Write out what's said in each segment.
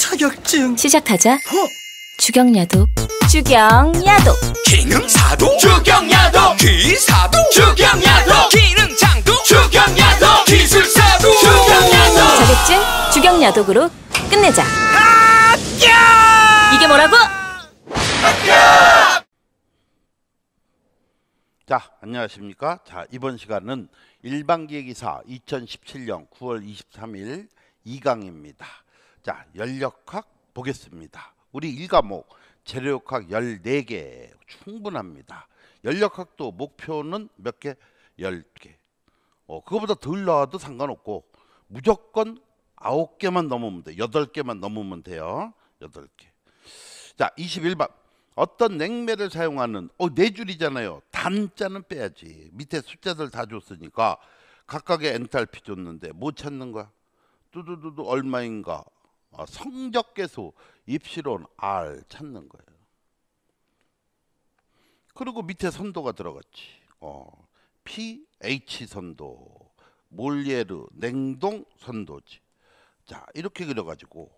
자격증 시작하자 허! 어? 주경야독 주경야독 기능사도 주경야도 기사도 주경야도 기능장도 주경야도 기술사도 주경야도 자격증 주경야독으로 끝내자 합격! 이게 뭐라고? 합격! 자, 안녕하십니까. 자, 이번 시간은 일반기획기사 2017년 9월 23일 2강입니다. 자, 열역학 보겠습니다. 우리 1과목 재료역학 14개 충분합니다. 열역학도 목표는 몇 개? 10개. 어, 그거보다 덜 나와도 상관없고 무조건 9개만 넘으면 돼. 8개만 넘으면 돼요. 8개. 자, 21번. 어떤 냉매를 사용하는 어, 네 줄이잖아요. 단자는 빼야지. 밑에 숫자들 다 줬으니까 각각의 엔탈피 줬는데 못 뭐 찾는 거야. 두두두두 얼마인가? 어, 성적 개수 입시론 R 찾는 거예요. 그리고 밑에 선도가 들어갔지. 어, PH 선도, 몰예르 냉동 선도지. 자 이렇게 그려가지고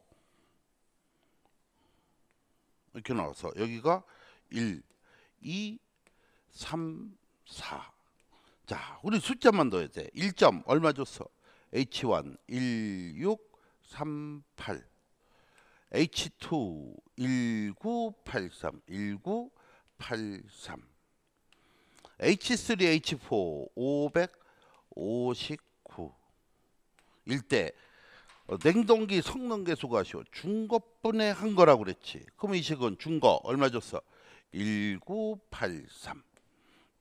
이렇게 나와서 여기가 1, 2, 3, 4. 자 우리 숫자만 넣어야 돼. 1점 얼마 줬어? H1, 1, 6, 3, 8. H2 1983 1983 H3 H4 559 일대 어, 냉동기 성능 계수가시오 중거분의 한 거라고 그랬지. 그럼 이 식은 중거 얼마 줬어? 1983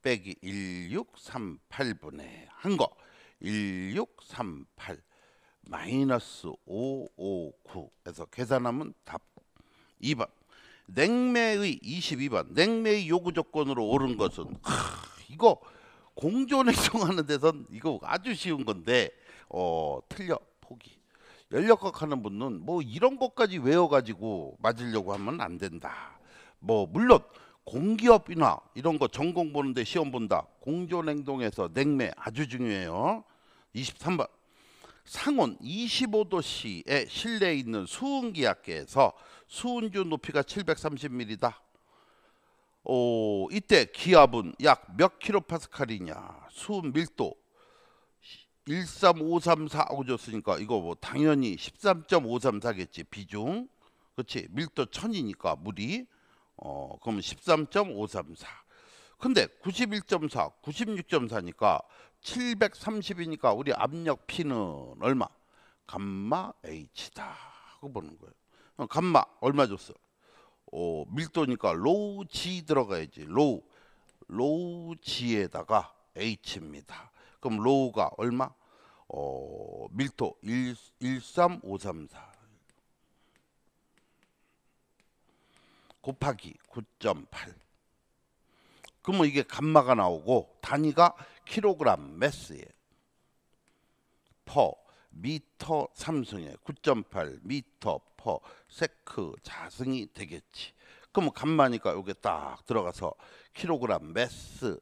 빼기 1638분의 한 거. 1638 마이너스 559에서 계산하면 답 2번 냉매의 22번 냉매의 요구 조건으로 옳은 것은 크, 이거 공존 행동하는 데선 이거 아주 쉬운 건데 어 틀려 포기 연력학 하는 분은 뭐 이런 것까지 외워가지고 맞으려고 하면 안 된다 뭐 물론 공기업이나 이런 거 전공 보는데 시험 본다 공존 행동에서 냉매 아주 중요해요 23번 상온 25도씨의 실내에 있는 수은기압계에서 수은주 높이가 730mm다. 오, 이때 기압은 약 몇 킬로파스칼이냐? 수은 밀도 13534하고 줬으니까 이거 뭐 당연히 13.534겠지 비중. 그렇지 밀도 1000이니까 물이 어 그럼 13.534. 근데 91.4, 96.4니까 730이니까 우리 압력 P는 얼마? 감마 H다 하고 보는 거예요. 어, 감마 얼마 줬어? 어, 밀도니까 로우 G 들어가야지. 로우 로우 G에다가 H입니다. 그럼 로우가 얼마? 어, 밀도 1, 13534 곱하기 9.8 그러면 이게 감마가 나오고 단위가 킬로그램 매스에퍼 미터 삼승에 9.8 미터 퍼 세크 자승이 되겠지. 그러면 간마니까 여기 딱 들어가서 킬로그램 매스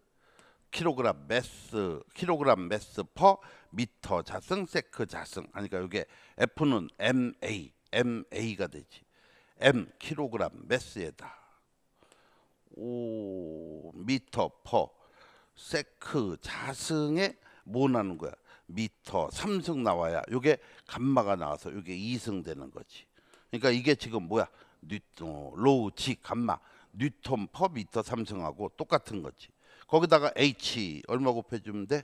킬로그램 매스 킬로그램 매스 퍼 미터 자승 세크 자승 하니까 그러니까 이게 F는 MA MA가 되지. M 킬로그램 매스에다 미터 퍼 세크 자승에 뭐나는 거야 미터 삼승 나와야 이게 감마가 나와서 이게 이승 되는 거지 그러니까 이게 지금 뭐야 뉴 어, 로우 지 감마 뉴턴 퍼 미터 삼승하고 똑같은 거지 거기다가 h 얼마 곱해주면 돼?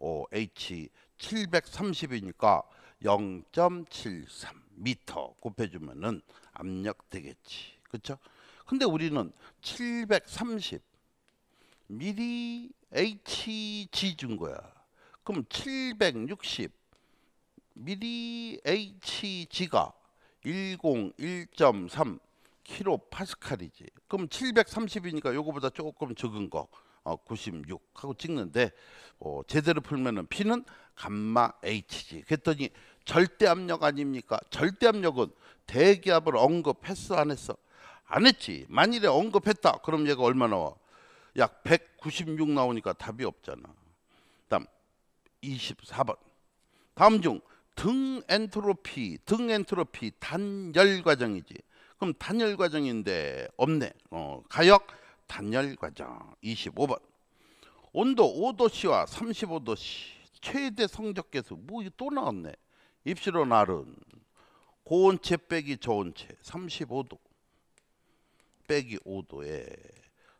오, 어, h 730이니까 0.73 미터 곱해주면은 압력 되겠지 그쵸? 근데 우리는 730 미리 HG 준 거야. 그럼 760 미리 HG가 101.3 킬로파스칼이지. 그럼 730이니까 요거보다 조금 적은 거 어, 96 하고 찍는데 어, 제대로 풀면은 P는 감마 Hg. 그랬더니 절대 압력 아닙니까? 절대 압력은 대기압을 언급 했어 안 했어? 안 했지. 만일에 언급했다. 그럼 얘가 얼마 나와? 약 196 나오니까 답이 없잖아. 다음 24번. 다음 중 등 엔트로피, 등 엔트로피 단열 과정이지. 그럼 단열 과정인데 없네. 어, 가역 단열 과정 25번. 온도 5도씨와 35도씨 최대 성적계수 뭐이 또 나왔네. 입시로 날은 고온채 빼기 좋은 채 35도 빼기 5도에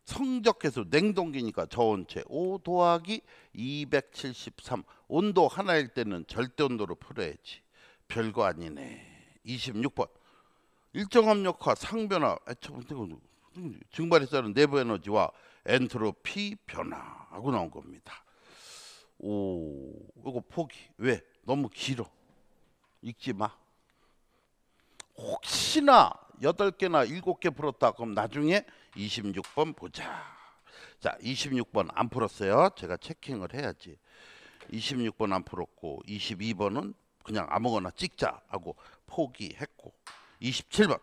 성적해서 냉동기니까 저온체 5 더하기 273 온도 하나일 때는 절대 온도로 풀어야지 별거 아니네 26번 일정 압력화 상변화 아, 증발했다는 내부 에너지와 엔트로피 변화하고 나온 겁니다 오 이거 포기 왜 너무 길어 읽지 마 혹시나 여덟 개나 일곱 개 풀었다. 그럼 나중에 26번 보자. 자, 26번 안 풀었어요. 제가 체킹을 해야지. 26번 안 풀었고 22번은 그냥 아무거나 찍자 하고 포기했고 27번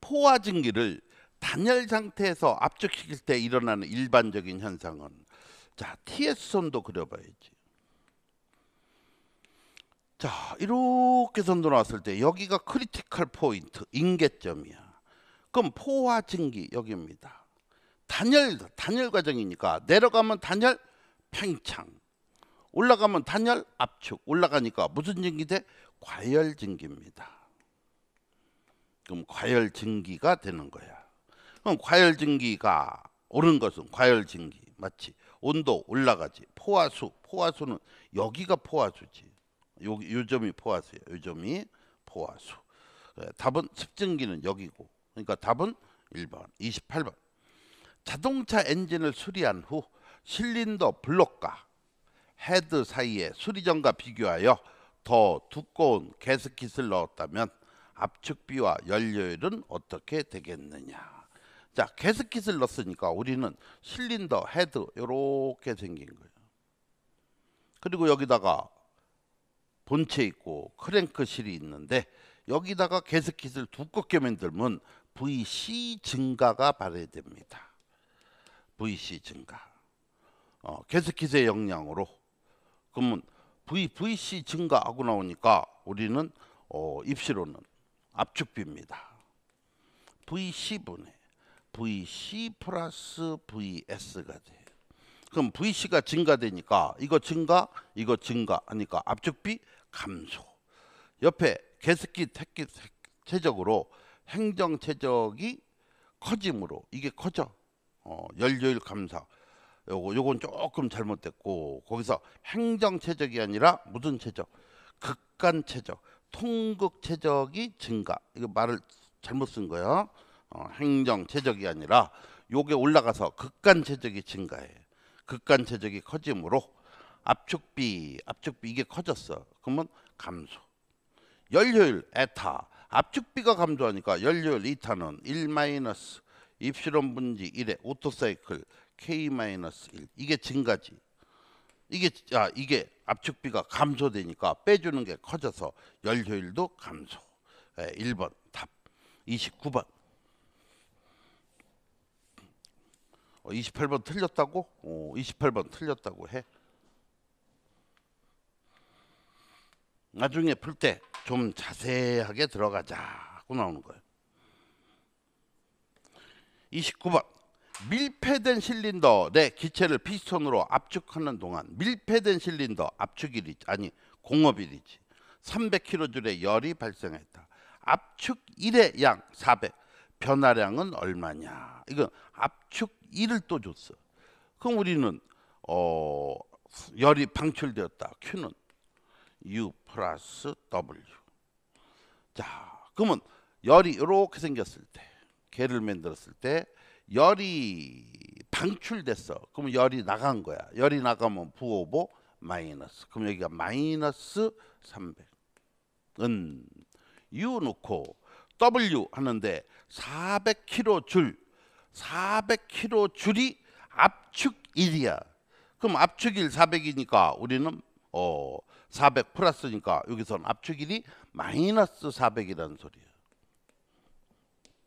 포화 증기를 단열 상태에서 압축시킬 때 일어나는 일반적인 현상은 자, TS 선도 그려봐야지. 자 이렇게 선도 나왔을 때 여기가 크리티컬 포인트 인계점이야 그럼 포화 증기 여기입니다 단열 단열 과정이니까 내려가면 단열 팽창 올라가면 단열 압축 올라가니까 무슨 증기 돼 과열 증기입니다 그럼 과열 증기가 되는 거야 그럼 과열 증기가 오른 것은 과열 증기 마치 온도 올라가지 포화수 포화수는 여기가 포화수지 요, 요점이 포화수예요. 요점이 포화수. 예, 답은 습증기는 여기고 그러니까 답은 1번 28번 자동차 엔진을 수리한 후 실린더 블록과 헤드 사이에 수리전과 비교하여 더 두꺼운 개스킷을 넣었다면 압축비와 연료율은 어떻게 되겠느냐 자개스킷을 넣었으니까 우리는 실린더 헤드 이렇게 생긴 거예요 그리고 여기다가 본체 있고 크랭크실이 있는데 여기다가 개스킷을 두껍게 만들면 VC 증가가 발휘됩니다. VC 증가. 어, 개스킷의 영향으로 그러면 V, VC 증가하고 나오니까 우리는 어, 입시로는 압축비입니다. VC분의 VC 플러스 VS가 돼 그럼 VC가 증가되니까 이거 증가, 이거 증가하니까 압축비 감소. 옆에 개습기 택기 체적으로 행정 체적이 커짐으로 이게 커져. 어, 연료율 감사. 요거 요건 조금 잘못됐고 거기서 행정 체적이 아니라 무슨 체적 극간 체적 통극 체적이 증가. 이거 말을 잘못 쓴 거예요. 어, 행정 체적이 아니라 요게 올라가서 극간 체적이 증가해. 요 극간 체적이 커지므로 압축비, 압축비 이게 커졌어. 그러면 감소. 연료율 에타, 압축비가 감소하니까 연료율 이타는 1 마이너스 입실험 분지 1의 오토사이클 K 마이너스 1 이게 증가지. 이게 아 이게 압축비가 감소되니까 빼주는 게 커져서 연료율도 감소. 1번 예, 답. 29번. 28번 어, 틀렸다고? 어, 28번 틀렸다고 해. 나중에 풀 때 좀 자세하게 들어가자고 나오는 거예요. 29번 밀폐된 실린더 내 기체를 피스톤으로 압축하는 동안 밀폐된 실린더 압축일이 아니 공업일이지 300kg의 열이 발생했다. 압축 1의 양 400. 변화량은 얼마냐? 이건 압축 일을 또 줬어. 그럼 우리는 어, 열이 방출되었다. Q는 U 플러스 W. 자, 그러면 열이 이렇게 생겼을 때, 개를 만들었을 때 열이 방출됐어. 그러면 열이 나간 거야. 열이 나가면 부호보 마이너스. 그럼 여기가 마이너스 300은 U 놓고 W 하는데 400kJ 400km 줄이 압축 1이야. 그럼 압축 1 400이니까 우리는 어, 400 플러스니까 여기서는 압축 1이 마이너스 400이라는 소리예요.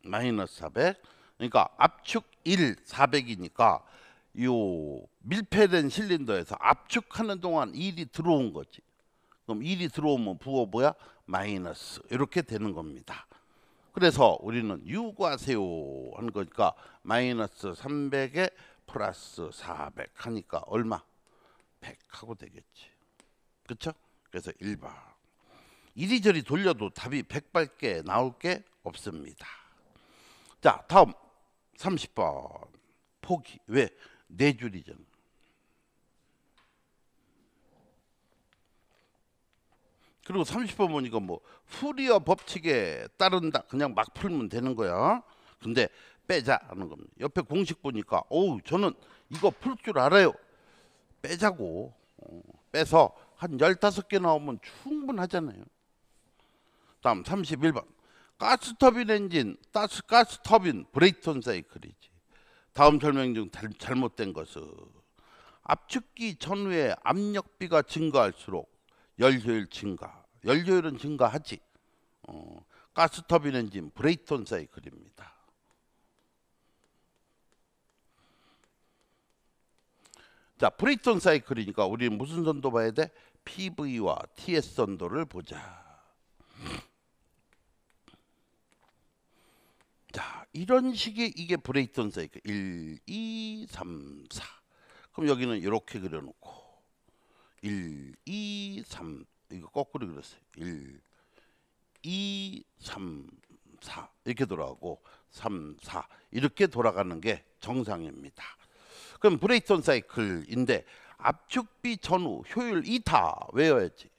마이너스 400. 그러니까 압축 1 400이니까 요 밀폐된 실린더에서 압축하는 동안 1이 들어온 거지. 그럼 1이 들어오면 부호 뭐야? 마이너스 이렇게 되는 겁니다. 그래서 우리는 유과세요 한 거니까 마이너스 300에 플러스 400 하니까 얼마? 100 하고 되겠지. 그렇 그래서 1번. 이리저리 돌려도 답이 100밖에 나올 게 없습니다. 자, 다음 30번. 포기. 왜? 네 줄이잖아. 그리고 30번 보니까 뭐 후리어 법칙에 따른다. 그냥 막 풀면 되는 거야. 근데 빼자하는 겁니다. 옆에 공식 보니까 어우 저는 이거 풀 줄 알아요. 빼자고 어, 빼서 한 15개 나오면 충분하잖아요. 다음 31번 가스터빈 엔진, 가스, 가스터빈 브레이턴 사이클이지. 다음 설명 중 달, 잘못된 것은 압축기 전후에 압력비가 증가할수록 열효율 증가. 열효율은 증가하지. 어, 가스 터빈 엔진 브레이톤 사이클입니다. 자, 브레이톤 사이클이니까 우리 무슨 선도 봐야 돼? PV와 TS 선도를 보자. 자, 이런 식의 이게 브레이톤 사이클 1, 2, 3, 4. 그럼 여기는 이렇게 그려놓고 1, 2, 3 이거 거꾸로 그렸어요. 1, 2, 3, 4 이렇게 돌아가고 3, 4 이렇게 돌아가는 게 정상입니다. 그럼 브레이턴 사이클인데 압축비 전후 효율 2타 외워야지.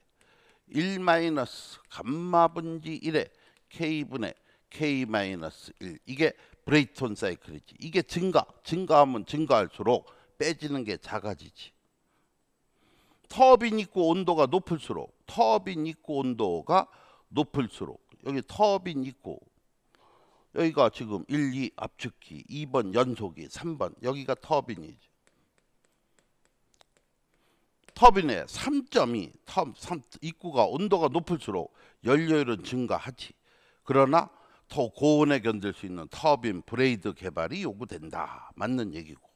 1 마이너스 감마 분지 1에 k분의 k 마이너스 1 이게 브레이턴 사이클이지. 이게 증가, 증가하면 증가할수록 빼지는 게 작아지지. 터빈 입구 온도가 높을수록 터빈 입구 온도가 높을수록 여기 터빈 입구 여기가 지금 1, 2 압축기, 2번 연속기, 3번 여기가 터빈이죠. 터빈의 3.2텀 3, 입구가 온도가 높을수록 연료율은 증가하지. 그러나 더 고온에 견딜 수 있는 터빈 브레이드 개발이 요구된다. 맞는 얘기고.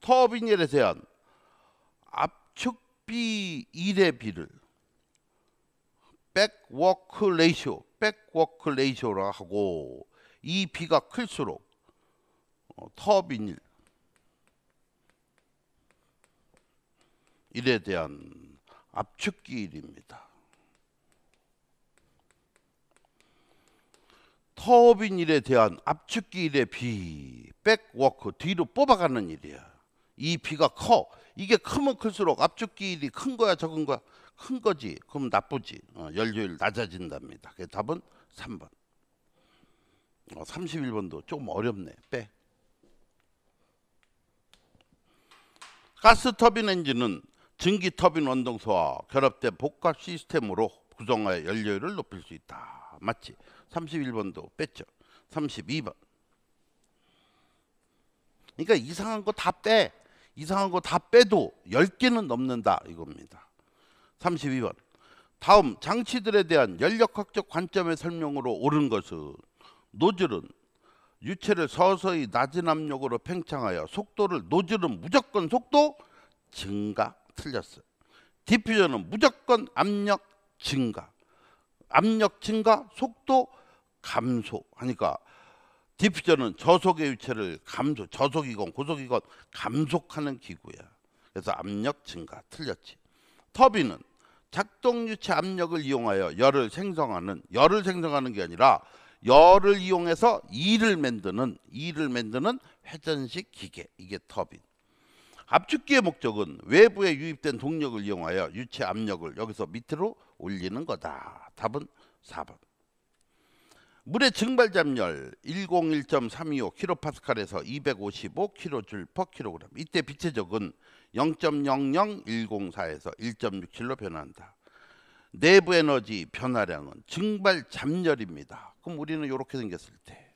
터빈에 대한 압축 B 1의 B를 백워크 레이쇼, 백워크 레이쇼라 하고 이 B가 클수록 어, 터빈일 일에 대한 압축기일입니다. 터빈 일에 대한 압축기 일의 B, 백워크 뒤로 뽑아가는 일이야. 이 B가 커. 이게 크면 클수록 압축 기일이 큰 거야 적은 거야 큰 거지 그럼 나쁘지 어, 연료율 낮아진답니다 그 답은 3번 어, 31번도 조금 어렵네 빼 가스 터빈 엔진은 증기 터빈 원동 소와 결합된 복합 시스템으로 구성하여 연료율을 높일 수 있다 맞지 31번도 뺐죠 32번 그러니까 이상한 거 다 빼. 이상한 거 다 빼도 10개는 넘는다 이겁니다. 32번. 다음 장치들에 대한 연력학적 관점의 설명으로 옳은 것은 노즐은 유체를 서서히 낮은 압력으로 팽창하여 속도를 노즐은 무조건 속도 증가 틀렸어요. 디퓨저는 무조건 압력 증가. 압력 증가, 속도 감소 하니까 그러니까 디퓨저는 저속의 유체를 감속 저속이건 고속이건 감속하는 기구야. 그래서 압력 증가, 틀렸지. 터빈은 작동 유체 압력을 이용하여 열을 생성하는 열을 생성하는 게 아니라 열을 이용해서 일을 만드는 일을 만드는 회전식 기계 이게 터빈. 압축기의 목적은 외부에 유입된 동력을 이용하여 유체 압력을 여기서 밑으로 올리는 거다. 답은 4번. 물의 증발잠열 101.325kPa에서 255kJkg 이때 빛의 적은 0.00104에서 1.67로 변한다. 내부 에너지 변화량은 증발잡열입니다. 그럼 우리는 이렇게 생겼을 때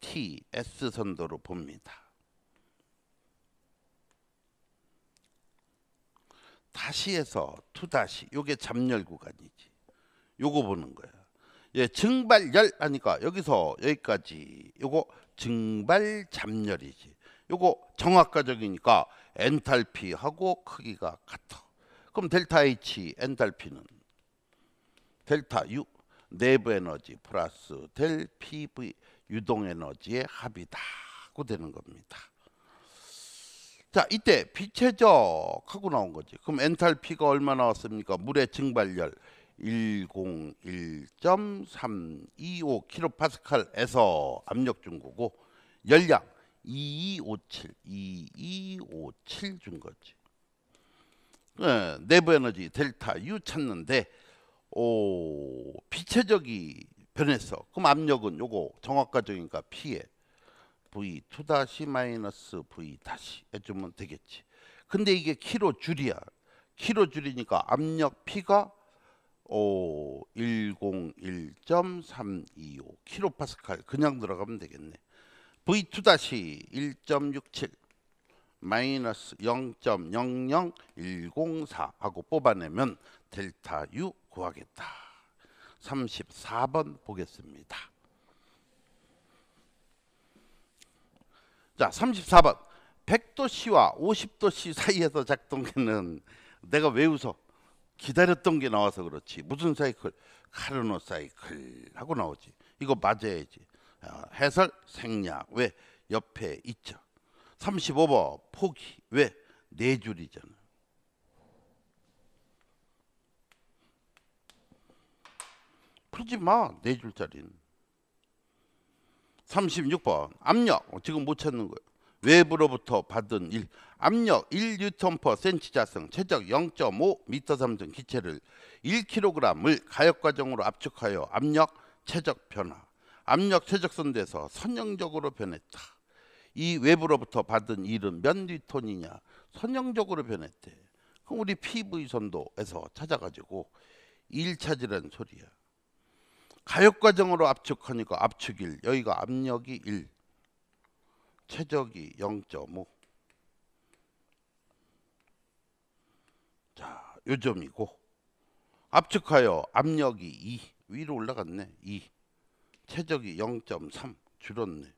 T, S 선도로 봅니다. 다시에서 투 다시 요게 잡열 구간이지. 요거 보는 거야. 예, 증발열 하니까 여기서 여기까지 요거 증발 잠열이지. 요거 정확가적이니까 엔탈피하고 크기가 같아. 그럼 델타 H 엔탈피는 델타 U 내부 에너지 플러스 델 PV 유동 에너지의 합이다고 되는 겁니다. 자, 이때 비체적하고 나온 거지. 그럼 엔탈피가 얼마 나왔습니까? 물의 증발열 101.325kPa에서 압력 준거고 열량 2257, 2257 준 거지. 네, 내부 에너지 델타 U 찾는데 오, 비체적이 변했어. 그럼 압력은 요거 정확과정인가 P에 V2 다시 마이너스 V 다시 해주면 되겠지. 근데 이게 키로 줄이야. 키로 줄이니까 압력 P가 101.325 킬로파스칼 그냥 들어가면 되겠네. V2 1.67 마이너스 0.00104 하고 뽑아내면 델타 U 구하겠다. 34번 보겠습니다. 자, 34번. 100도씨와 50도씨 사이에서 작동되는 내가 왜 웃어? 기다렸던 게 나와서 그렇지. 무슨 사이클? 카르노 사이클 하고 나오지. 이거 맞아야지. 아, 해설 생략 왜 옆에 있죠. 35번 포기 왜 네 줄이잖아. 풀지 마. 네 줄짜리는. 36번 압력 어, 지금 못 찾는 거예요. 외부로부터 받은 일, 압력 1뉴턴/센치 자승, 최적 0 5 m 삼등 기체를 1kg을 가역 과정으로 압축하여 압력 최적 변화, 압력 최적선에서 선형적으로 변했다. 이 외부로부터 받은 일은 몇 뉴턴이냐? 선형적으로 변했대. 그럼 우리 PV 선도에서 찾아가지고 일차지라는 소리야. 가역 과정으로 압축하니까 압축 일, 여기가 압력이 일. 최적이 0.5 자, 요점이고 압축하여 압력이 2 위로 올라갔네 2 최적이 0.3 줄었네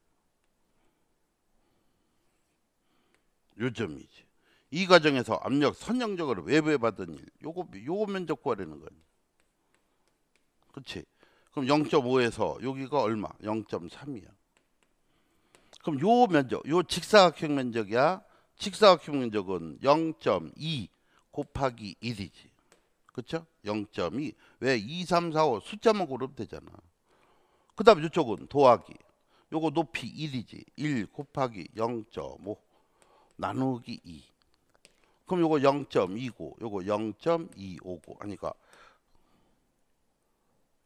요점이지 이 과정에서 압력 선형적으로 외부에 받은 일 요거 요거 면적 구하려는 거야 그치 그럼 0.5에서 여기가 얼마 0.3이야 그럼 요 면적, 요 직사각형 면적이야. 직사각형 면적은 0.2 곱하기 1이지. 그렇죠? 0.2. 왜 2, 3, 4, 5 숫자만 고르면 되잖아. 그 다음 에 이쪽은 도하기. 요거 높이 1이지. 1 곱하기 0.5 나누기 2. 그럼 요거 0.2고 요거 0.25고 하니까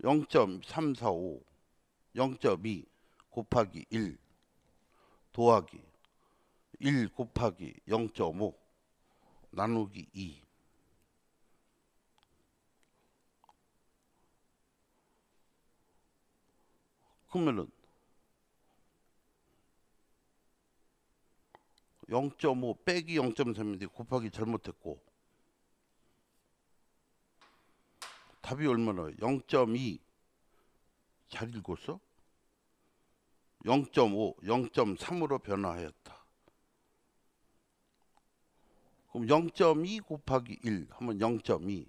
0.345 0.2 곱하기 1 더하기 1 곱하기 0.5 나누기 2 그러면은 0.5 빼기 0.3인데 곱하기 잘못했고 답이 얼마나 0.2 잘 읽었어? 0.5, 0.3으로 변화하였다. 그럼 0.2 곱하기 1 하면 0.2,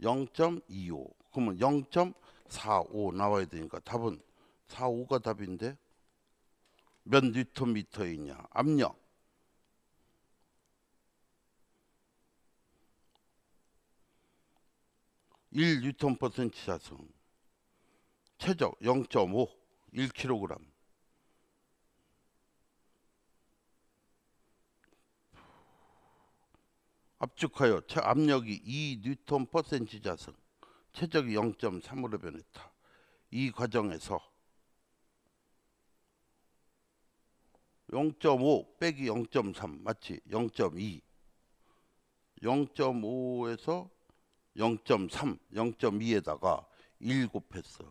0.25 그러면 0.45 나와야 되니까 답은 45가 답인데 몇 뉴턴미터에 냐 압력 일 뉴턴 퍼센트 자승 최적 0.5 1kg. 압축하여 압력이 2뉴 자승, 체적이 0.3으로 변했다. 이 과정에서 0.5 빼기 0.3 맞지? 0.2 0.5에서 0.3, 0.2에다가 1 곱했어.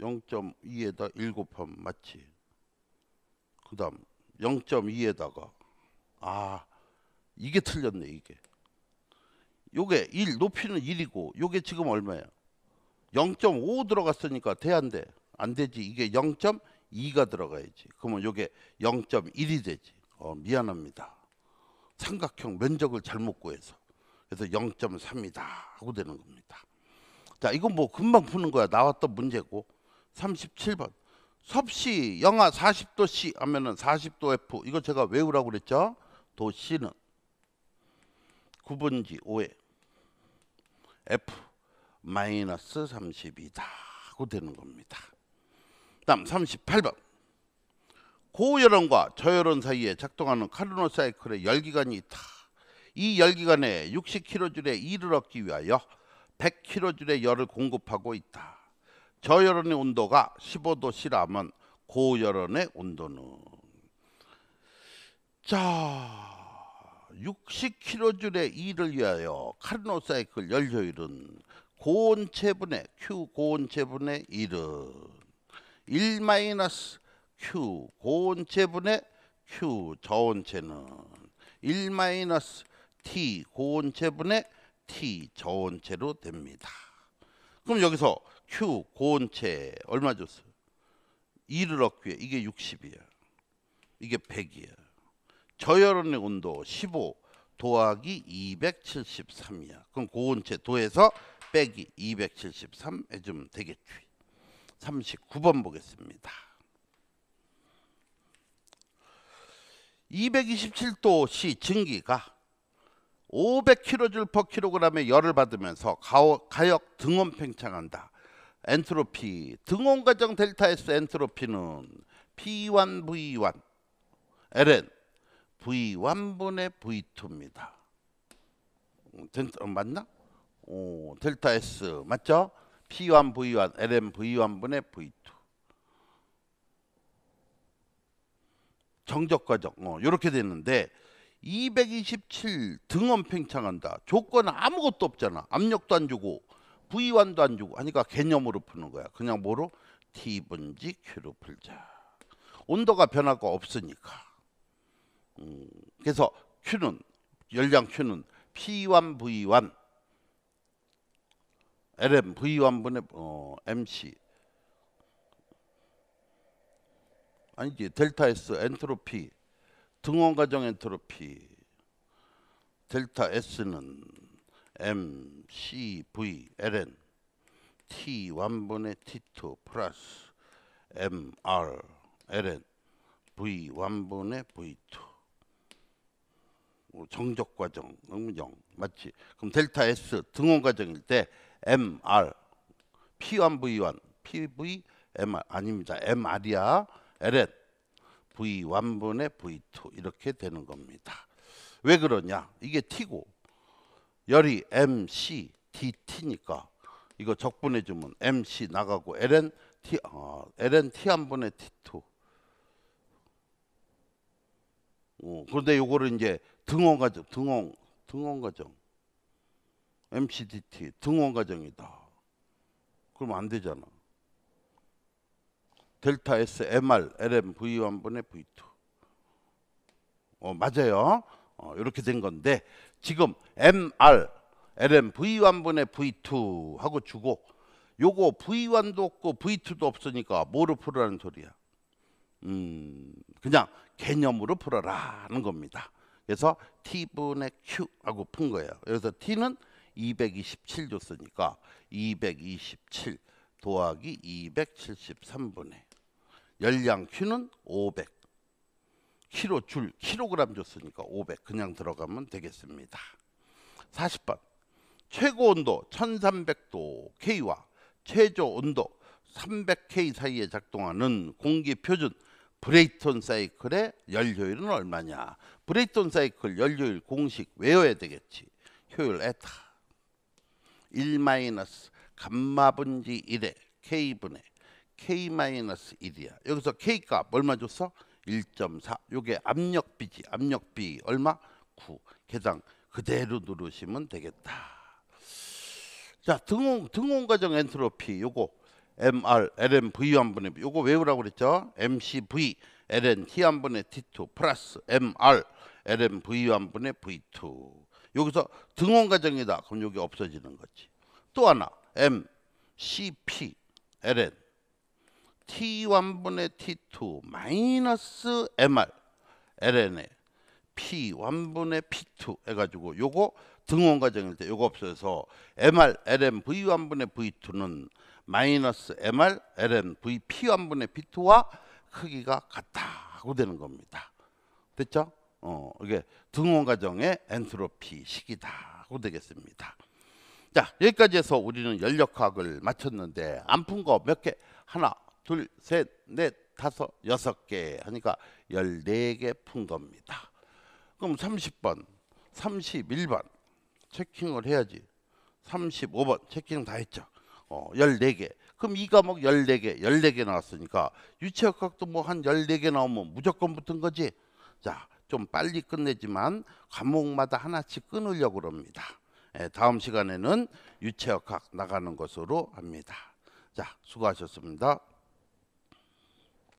0.2에다 1 곱하면 맞지. 그 다음 0.2에다가 아 이게 틀렸네 이게. 요게 1 높이는 1이고 요게 지금 얼마야? 0.5 들어갔으니까 돼 안 돼? 안 되지 이게 0.2가 들어가야지. 그러면 요게 0.1이 되지. 어, 미안합니다. 삼각형 면적을 잘못 구해서 그래서 0.3이다 하고 되는 겁니다. 자 이건 뭐 금방 푸는 거야 나왔던 문제고 37번. 섭씨 영하 40도 C 하면은 40도 F. 이거 제가 외우라고 그랬죠? 도 C는 9분지 5에 F 마이너스 30이다. 고 되는 겁니다. 다음 38번. 고열원과 저열원 사이에 작동하는 카르노 사이클의 열기관이 있다. 이 열기관에 60kJ의 이를 얻기 위하여 100kJ의 열을 공급하고 있다. 저열원의 온도가 15도씨라면 고열원의 온도는 자 60kJ의 E를 위하여 카르노사이클 열효율은 고온 체분의 Q 고온 체분의 1은 1 Q 고온 체분의 Q 저온체는 1 T 고온 체분의 T 저온체로 됩니다. 그럼 여기서 Q 고온체 얼마 줬어요? 2를 얻기에 이게 60이야. 이게 100이야. 저열원의 온도 15 도하기 273이야. 그럼 고온체 도에서 빼기 273 해주면 되겠지. 39번 보겠습니다. 227도 C 증기가 500kJ/kg의 열을 받으면서 가역 등온 팽창한다. 엔트로피 등원 과정 델타 S 엔트로피는 P1 V1 LN V1분의 V2입니다. 맞나? 오, 델타 S 맞죠? P1 V1 LN V1분의 V2 정적 과정 이렇게 어, 되는데 227 등원 팽창한다. 조건은 아무것도 없잖아. 압력도 안 주고 V1도 안 주고 하니까 개념으로 푸는 거야. 그냥 뭐로? T분지 Q로 풀자. 온도가 변할거 없으니까. 음, 그래서 Q는 열량 Q는 P1 V1 LM V1분의 어, MC 아니지 델타 S 엔트로피 등원 과정 엔트로피 델타 S는 M, C, V, LN T 완분의 T2 플러스 M, R, LN V 완분의 V2 정적 과정 응 맞지? 그럼 델타 S 등원 과정일 때 M, R P1, V1 PV, MR 아닙니다. MR이야 LN V1분의 V2 이렇게 되는 겁니다. 왜 그러냐? 이게 T고 열이 MC DT니까 이거 적분해 주면 MC 나가고 LN T 어, LN T 한 분의 T2 어, 그런데 요거를 이제 등원 과정 등원 등원 과정 MCDT 등원 과정이다. 그럼 안 되잖아. 델타 S MR LM V1 분의 V2 어, 맞아요 어, 이렇게 된 건데 지금 MR LM V1 분의 V2 하고 주고 요거 V1도 없고 V2도 없으니까 뭐로 풀으라는 소리야 음 그냥 개념으로 풀어라는 겁니다 그래서 T분의 Q 하고 푼 거예요 그래서 T는 227 줬으니까 227도하기 273분의 열량 Q는 500. 키로 줄 킬로그램 줬으니까 500 그냥 들어가면 되겠습니다. 40번. 최고 온도 1300도 K와 최저 온도 300K 사이에 작동하는 공기 표준 브레이톤 사이클의 열 효율은 얼마냐? 브레이톤 사이클 열 효율 공식 외워야 되겠지. 효율 에타 1 감마 분지 1의 K분의 K-1이야. 여기서 K값 얼마 줬어? 1.4. 요게 압력비지. 압력비 얼마? 9. 계당 그대로 누르시면 되겠다. 자, 등온 등온 과정 엔트로피 요거 MR, LM, V 한 분의 요거 외우라고 그랬죠? MCV, LN, T 한 분의 T2 플러스 MR, LM, V 한 분의 V2. 여기서 등온 과정이다. 그럼 여기 없어지는 거지. 또 하나 M, CP, LN T1분의 T2 마이너스 MR LNA P1분의 P2 해가지고 요거 등원 과정일 때 요거 없어서 MR LN V1분의 V2는 마이너스 MR LN V P1분의 P2와 크기가 같다고 되는 겁니다. 됐죠? 어, 이게 등원 과정의 엔트로피 식이다고 되겠습니다. 자, 여기까지 해서 우리는 연력학을 마쳤는데 안 푼 거 몇 개 하나 둘, 셋, 넷, 다섯, 여섯 개 하니까 1 4개푼 겁니다. 그럼 30번, 31번 체킹을 해야지. 35번 체킹 다 했죠. 어, 14개. 그럼 이 과목 14개, 14개 나왔으니까 유체역학도 뭐 한 14개 나오면 무조건 붙은 거지. 자, 좀 빨리 끝내지만 과목마다 하나씩 끊으려고 그럽니다 예, 다음 시간에는 유체역학 나가는 것으로 합니다. 자, 수고하셨습니다.